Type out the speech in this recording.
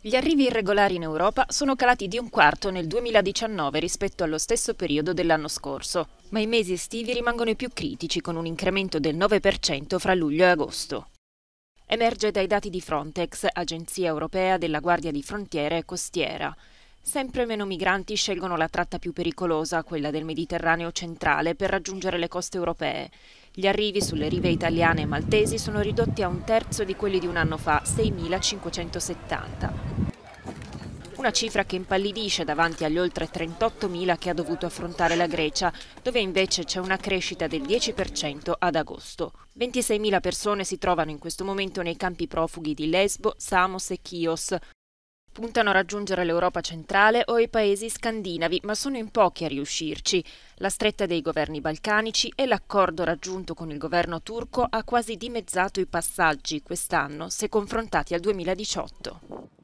Gli arrivi irregolari in Europa sono calati di un quarto nel 2019 rispetto allo stesso periodo dell'anno scorso, ma i mesi estivi rimangono i più critici con un incremento del 9% fra luglio e agosto. Emerge dai dati di Frontex, Agenzia europea della Guardia di Frontiera e Costiera. Sempre meno migranti scelgono la tratta più pericolosa, quella del Mediterraneo centrale, per raggiungere le coste europee gli arrivi sulle rive italiane e maltesi sono ridotti a un terzo di quelli di un anno fa, 6.570. Una cifra che impallidisce davanti agli oltre 38.000 che ha dovuto affrontare la Grecia, dove invece c'è una crescita del 10% ad agosto. 26.000 persone si trovano in questo momento nei campi profughi di Lesbo, Samos e Chios, puntano a raggiungere l'Europa centrale o i paesi scandinavi, ma sono in pochi a riuscirci. La stretta dei governi balcanici e l'accordo raggiunto con il governo turco ha quasi dimezzato i passaggi quest'anno se confrontati al 2018.